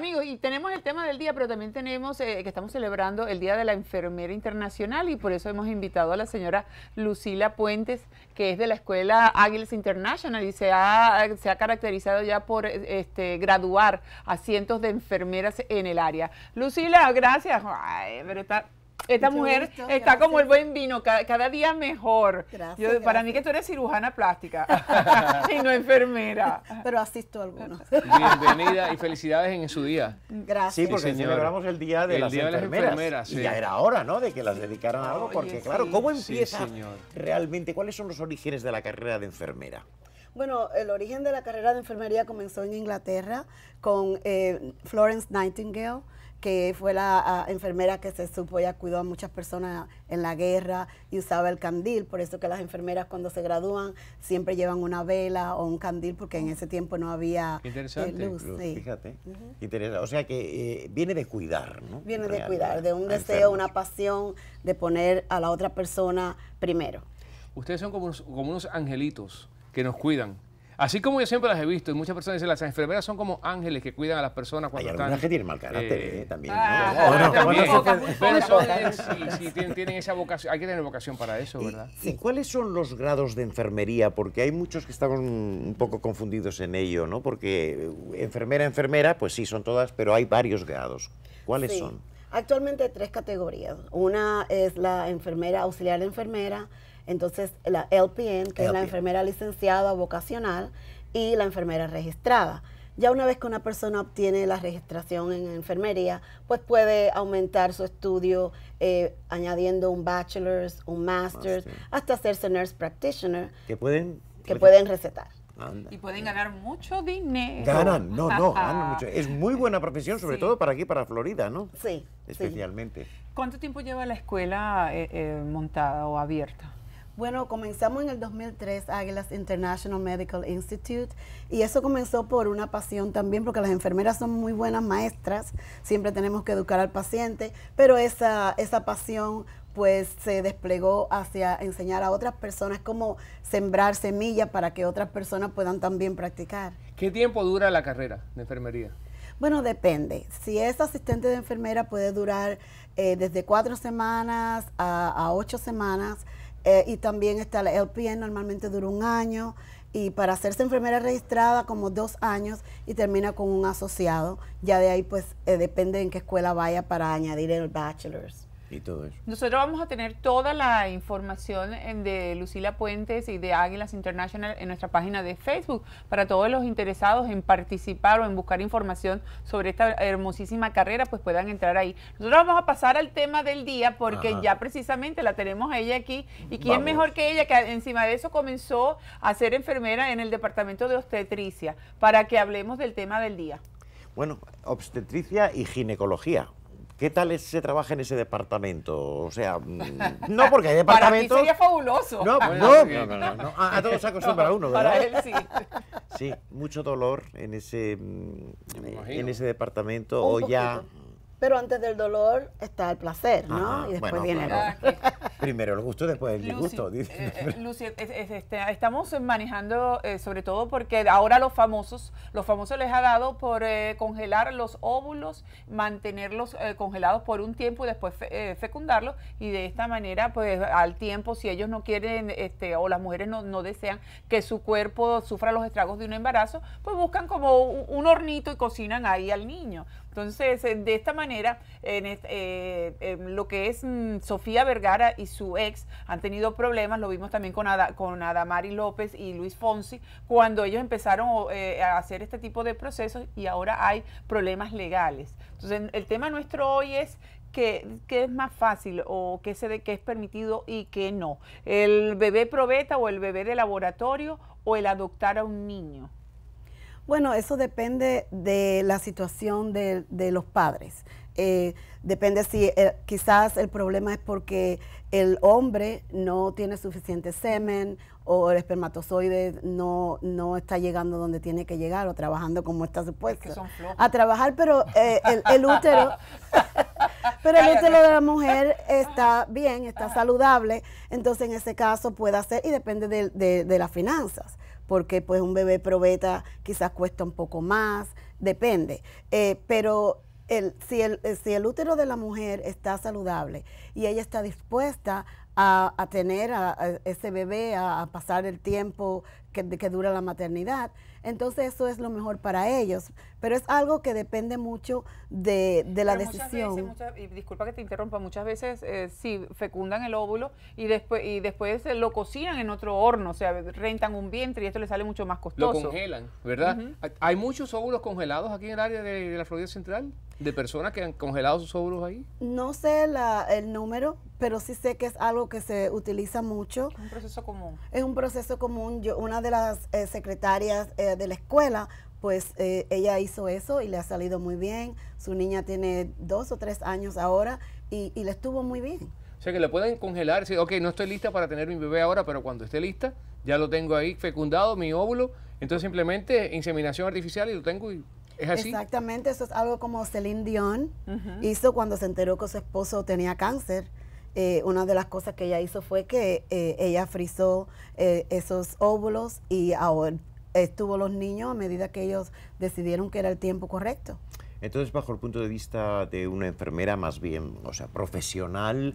Amigos, y tenemos el tema del día, pero también tenemos eh, que estamos celebrando el Día de la Enfermera Internacional y por eso hemos invitado a la señora Lucila Puentes, que es de la Escuela Águilas International y se ha, se ha caracterizado ya por este, graduar a cientos de enfermeras en el área. Lucila, gracias. Ay, pero está esta mujer está como el buen vino, cada, día mejor. Gracias, Para mí que tú eres cirujana plástica y no enfermera. Pero asisto a algunos. Bienvenida y felicidades en su día. Gracias. Sí, porque celebramos el Día de, las, enfermeras. Y ya era hora, ¿no?, de que las dedicaran a algo, porque claro, ¿cómo empieza realmente? ¿Cuáles son los orígenes de la carrera de enfermera? Bueno, el origen de la carrera de enfermería comenzó en Inglaterra con eh, Florence Nightingale que fue la ah, enfermera que se supo, ya cuidó a muchas personas en la guerra y usaba el candil, por eso que las enfermeras cuando se gradúan siempre llevan una vela o un candil, porque en ese tiempo no había eh, luz. Fíjate, o sea que eh, viene de cuidar, ¿no? Viene de cuidar, de un deseo, una pasión de poner a la otra persona primero. Ustedes son como como unos angelitos que nos cuidan. Así como yo siempre las he visto, y muchas personas dicen, las enfermeras son como ángeles que cuidan a las personas cuando están... Hay que tienen mal carácter, eh, ¿eh? también, vocación, hay que tener vocación para eso, ¿verdad? ¿Y, cuáles son los grados de enfermería? Porque hay muchos que estamos un poco confundidos en ello, ¿no? Porque eh, enfermera, enfermera, pues sí, son todas, pero hay varios grados. ¿Cuáles son? Actualmente hay tres categorías. Una es la enfermera auxiliar de enfermera, entonces la LPN, que es la enfermera licenciada vocacional, y la enfermera registrada. Ya una vez que una persona obtiene la registración en enfermería, pues puede aumentar su estudio eh, añadiendo un bachelor's, un master's, hasta hacerse nurse practitioner. Que pueden, que pueden recetar. Y pueden ganar mucho dinero. Ganan, no, no, ganan mucho. Es muy buena profesión, sobre todo para aquí, para Florida, ¿no? Sí. Especialmente. ¿Cuánto tiempo lleva la escuela eh, eh, montada o abierta? Bueno, comenzamos en el 2003 Águilas International Medical Institute y eso comenzó por una pasión también porque las enfermeras son muy buenas maestras, siempre tenemos que educar al paciente, pero esa, esa pasión pues se desplegó hacia enseñar a otras personas cómo sembrar semillas para que otras personas puedan también practicar. ¿Qué tiempo dura la carrera de enfermería? Bueno, depende. Si es asistente de enfermera puede durar eh, desde cuatro semanas a, ocho semanas eh, y también está el LPN, normalmente dura un año y para hacerse enfermera registrada como dos años y termina con un asociado. Ya de ahí pues eh, depende en qué escuela vaya para añadir el bachelor's todo eso. Nosotros vamos a tener toda la información eh, de Lucila Puentes y de Águilas International en nuestra página de Facebook para todos los interesados en participar o en buscar información sobre esta hermosísima carrera, pues puedan entrar ahí. Nosotros vamos a pasar al tema del día porque ya precisamente la tenemos ella aquí y quién mejor que ella que encima de eso comenzó a ser enfermera en el departamento de obstetricia para que hablemos del tema del día. Bueno, obstetricia y ginecología, ¿Qué tal se trabaja en ese departamento? O sea, mm, no porque hay departamentos... Para mí sería fabuloso. No, no, no, no, A, todos se acostumbra uno, ¿verdad? él sí. Sí, mucho dolor en ese, mm, en ese departamento o ya... Pero antes del dolor está el placer, ¿no? y después viene el el... Primero el gusto, después el disgusto. Eh, eh, Lucy, este, estamos manejando, eh, sobre todo porque ahora los famosos, los famosos les ha dado por congelar los óvulos, mantenerlos congelados por un tiempo y después fecundarlos. Y de esta manera, pues al tiempo, si ellos no quieren este, o las mujeres no, no desean que su cuerpo sufra los estragos de un embarazo, pues buscan como un hornito y cocinan ahí al niño. Entonces, eh, de esta manera, eh, em, lo que es mm, Sofía Vergara y su ex han tenido problemas, lo vimos también con, Ada, con Adamari López y Luis Fonsi, cuando ellos empezaron eh, a hacer este tipo de procesos y ahora hay problemas legales. Entonces, el tema nuestro hoy es qué es más fácil o qué es permitido y qué no. El bebé probeta o el bebé de laboratorio o el adoptar a un niño. Bueno, eso depende de la situación de, los padres. Eh, depende si eh, quizás el problema es porque el hombre no tiene suficiente semen o el espermatozoide no, no está llegando donde tiene que llegar o trabajando como está supuesto. a trabajar, pero eh, el, útero, pero el de la mujer está bien, está saludable, entonces en ese caso puede hacer y depende de las finanzas porque pues un bebé probeta quizás cuesta un poco más, depende. Eh, pero el, eh, si, el, útero de la mujer está saludable y ella está dispuesta a, tener a, ese bebé, a, pasar el tiempo que, dura la maternidad. Entonces eso es lo mejor para ellos, pero es algo que depende mucho de, la decisión. Veces, y disculpa que te interrumpa, muchas veces eh, sí fecundan el óvulo y después y después lo cocinan en otro horno, o sea, rentan un vientre y esto le sale mucho más costoso. Lo congelan, ¿verdad? ¿Hay muchos óvulos congelados aquí en el área de, la Florida Central? ¿De personas que han congelado sus óvulos ahí? No sé el número, pero sí sé que es algo que se utiliza mucho. Es un proceso común. Es un proceso común. Yo, una de las eh, secretarias eh, de la escuela, pues eh, ella hizo eso y le ha salido muy bien. Su niña tiene dos o tres años ahora y, le estuvo muy bien. O sea que le pueden congelar, sí. ok, no estoy lista para tener mi bebé ahora, pero cuando esté lista, ya lo tengo ahí fecundado, mi óvulo, entonces simplemente inseminación artificial y lo tengo y es así. Exactamente, eso es algo como Celine Dion hizo cuando se enteró que su esposo tenía cáncer eh, una de las cosas que ella hizo fue que eh, ella frizó eh, esos óvulos y ahora estuvo los niños a medida que ellos decidieron que era el tiempo correcto. Entonces, bajo el punto de vista de una enfermera más bien, o sea, profesional,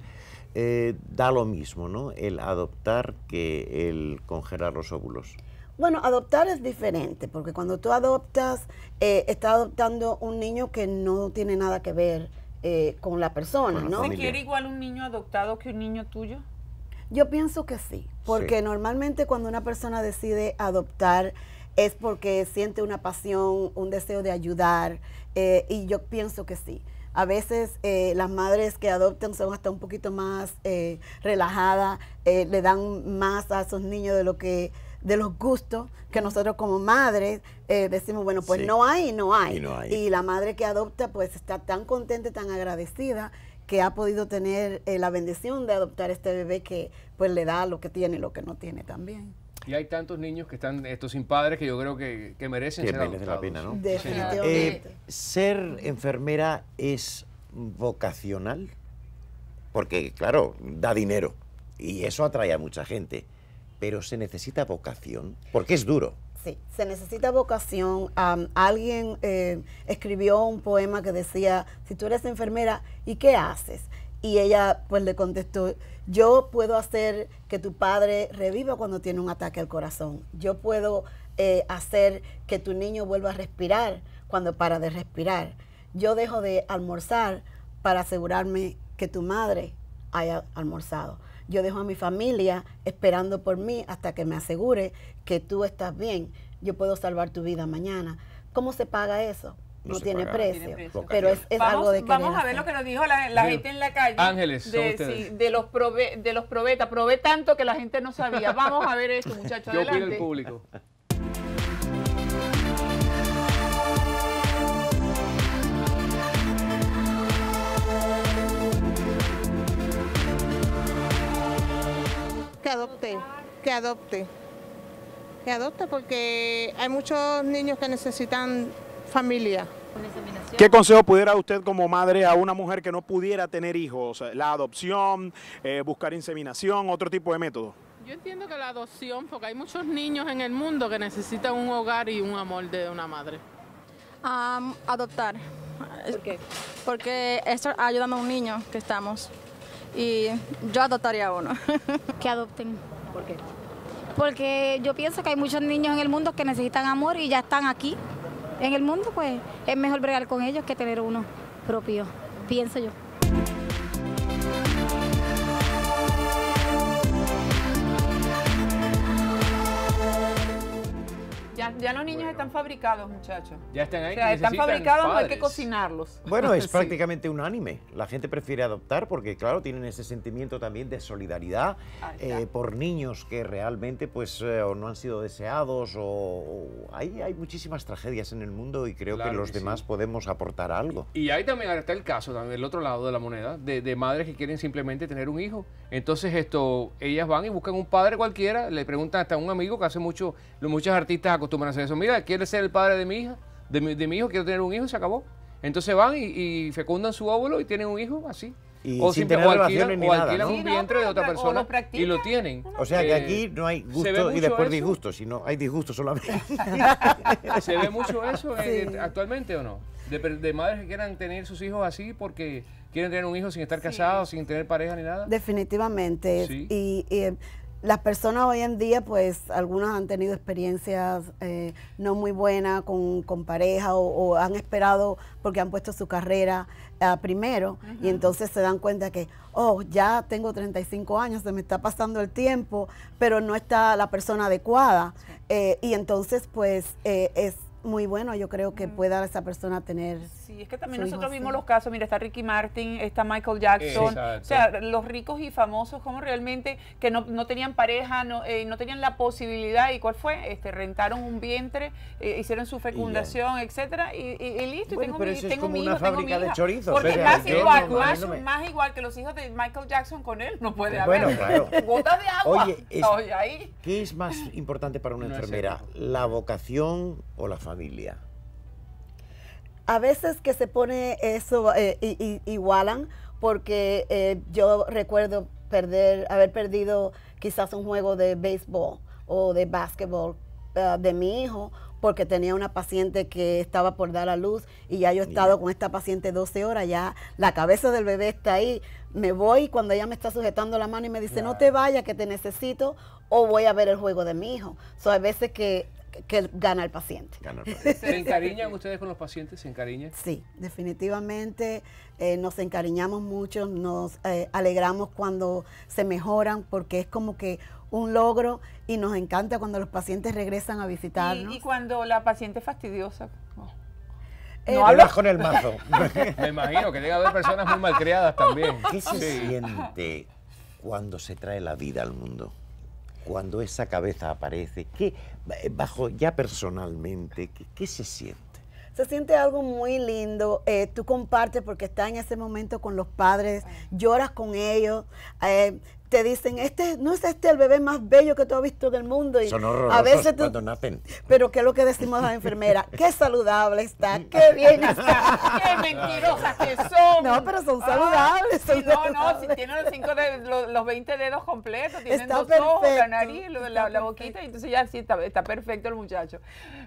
da lo mismo, ¿no? El adoptar que el congelar los óvulos. Bueno, adoptar es diferente, porque cuando tú adoptas, estás adoptando un niño que no tiene nada que ver eh, con la persona, ¿no? ¿Se quiere igual un niño adoptado que un niño tuyo? Yo pienso que sí, porque normalmente cuando una persona decide adoptar es porque siente una pasión, un deseo de ayudar, eh, y yo pienso que sí. A veces eh, las madres que adoptan son hasta un poquito más relajadas, le dan más a esos niños de lo que de los gustos que nosotros como madres eh, decimos, bueno, pues no hay, no hay. Y no hay. Y la madre que adopta pues está tan contenta, tan agradecida que ha podido tener eh, la bendición de adoptar este bebé que pues le da lo que tiene y lo que no tiene también. Y hay tantos niños que están estos sin padres que yo creo que, merecen ser la pena, ¿no? Definitivamente. Eh, ser enfermera es vocacional porque claro, da dinero y eso atrae a mucha gente pero se necesita vocación, porque es duro. Sí, se necesita vocación. alguien eh, escribió un poema que decía, si tú eres enfermera, ¿y qué haces? Y ella pues le contestó, yo puedo hacer que tu padre reviva cuando tiene un ataque al corazón. Yo puedo eh, hacer que tu niño vuelva a respirar cuando para de respirar. Yo dejo de almorzar para asegurarme que tu madre haya almorzado yo dejo a mi familia esperando por mí hasta que me asegure que tú estás bien, yo puedo salvar tu vida mañana. ¿Cómo se paga eso? No, tiene, precio, pero es, algo de Vamos a ver lo que nos dijo la, gente en la calle. Ángeles, de, los prove, de los probeta, probé tanto que la gente no sabía. Vamos a ver esto, muchachos. Yo pido el público. que adopte, que adopte, que adopte porque hay muchos niños que necesitan familia. ¿Qué consejo pudiera usted como madre a una mujer que no pudiera tener hijos? ¿La adopción, eh, buscar inseminación, otro tipo de método? Yo entiendo que la adopción, porque hay muchos niños en el mundo que necesitan un hogar y un amor de una madre. adoptar. Porque esto ayuda a un niño que estamos y yo adoptaría uno. que adopten. ¿Por qué? Porque yo pienso que hay muchos niños en el mundo que necesitan amor y ya están aquí en el mundo, pues es mejor bregar con ellos que tener uno propio, pienso yo. ya los niños están fabricados, muchachos. Ya están ahí. están fabricados, no hay que cocinarlos. Bueno, es prácticamente unánime. La gente prefiere adoptar porque, claro, tienen ese sentimiento también de solidaridad ah, eh, por niños que realmente pues eh, no han sido deseados o, hay, muchísimas tragedias en el mundo y creo que los demás podemos aportar algo. Y, ahí también está el caso, también el otro lado de la moneda, de, madres que quieren simplemente tener un hijo. Entonces esto, ellas van y buscan un padre cualquiera, le preguntan hasta a un amigo que hace mucho, muchas artistas acostumbran eso. Mira, quiere ser el padre de mi hija, de mi, hijo, quiero tener un hijo se acabó. Entonces van y, fecundan su óvulo y tienen un hijo así. o sin tener alquilan, un vientre de otra persona y lo tienen. O sea que aquí no hay eh, gusto y después disgusto, sino hay disgusto solamente. ¿Se ve mucho eso actualmente o no? De, madres que quieran tener sus hijos así porque quieren tener un hijo sin estar casados, sin tener pareja ni nada. Definitivamente. y eh, las personas hoy en día, pues algunas han tenido experiencias eh, no muy buenas con, pareja o, han esperado porque han puesto su carrera ah, primero y entonces se dan cuenta que, oh, ya tengo 35 años, se me está pasando el tiempo, pero no está la persona adecuada. Eh, y entonces, pues eh, es muy bueno, yo creo que pueda esa persona tener Sí, es que también nosotros vimos los casos, mira, está Ricky Martin, está Michael Jackson, o sea, los ricos y famosos como realmente que no, tenían pareja, no, eh, no tenían la posibilidad, ¿y cuál fue? Este, rentaron un vientre, eh, hicieron su fecundación, etcétera, y, listo, y tengo mi, hijo, es tengo una fábrica de Porque más igual, que los hijos de Michael Jackson con él, no puede haber. Bueno, Gotas de agua. Oye, ¿qué es más importante para una enfermera, la vocación o la familia? a veces que se pone eso, eh, y, igualan, porque eh, yo recuerdo perder, haber perdido quizás un juego de béisbol o de básquetbol ah, de mi hijo, porque tenía una paciente que estaba por dar a luz y ya yo he estado con esta paciente 12 horas, ya la cabeza del bebé está ahí, me voy cuando ella me está sujetando la mano y me dice, no te vayas, que te necesito, o voy a ver el juego de mi hijo. So, a veces que que gana el paciente. ¿Se encariñan ustedes con los pacientes? ¿Se encariñan? Sí, definitivamente eh, nos encariñamos mucho, nos eh, alegramos cuando se mejoran porque es como que un logro y nos encanta cuando los pacientes regresan a visitarnos. Y, cuando la paciente es fastidiosa. no eh, hablas con el mazo. Me imagino que a haber personas muy malcriadas también. ¿Qué siente cuando se trae la vida al mundo? cuando esa cabeza aparece? ¿Qué, bajo ya personalmente, qué, se siente? se siente algo muy lindo. Eh, tú compartes porque estás en ese momento con los padres, ah. lloras con ellos, eh, te dicen, este, no es este el bebé más bello que tú has visto del mundo. Y Son a cuando Pero ¿qué es lo que decimos a la enfermera? ¡Qué saludable está! ¡Qué bien está! ¡Qué mentirosas que son! No, pero son saludables. no, no, si tienen los, cinco los, 20 dedos completos, tienen está dos ojos, la nariz, la, boquita, y entonces ya sí, está, está perfecto el muchacho.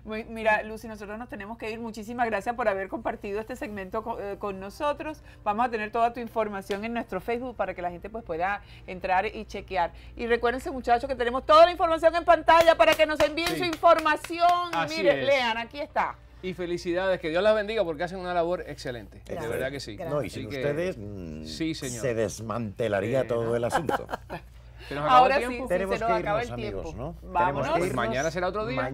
mira, Lucy, nosotros nos tenemos que ir. Muchísimas gracias por haber compartido este segmento eh, con, nosotros. Vamos a tener toda tu información en nuestro Facebook para que la gente pues pueda entrar y chequear. Y recuérdense, muchachos, que tenemos toda la información en pantalla para que nos envíen su información. Miren, lean, aquí está. Y felicidades, que Dios las bendiga porque hacen una labor excelente. De verdad que sí. No, y sin ustedes mm, se desmantelaría todo el asunto. Ahora Sí, Tenemos que acaba el tiempo. mañana será otro día.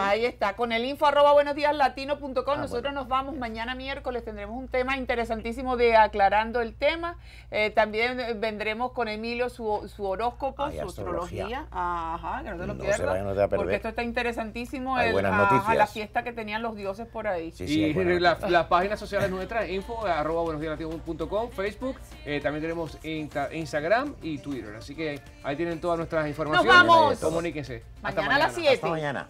Ahí está, con el info arroba ah, Nosotros nos vamos mañana miércoles. Tendremos un tema interesantísimo de aclarando el tema. Eh, también vendremos con Emilio su, horóscopo, ah, su astrología. Ajá, que no te lo pierdas. porque esto está interesantísimo. A, la fiesta que tenían los dioses por ahí. Sí, y las páginas sociales nuestras, info arroba Facebook. Eh, también tenemos Instagram y Twitter. Así que Ahí tienen todas nuestras informaciones. Nos vamos. Comuníquense. Mañana, a las 7. Hasta mañana.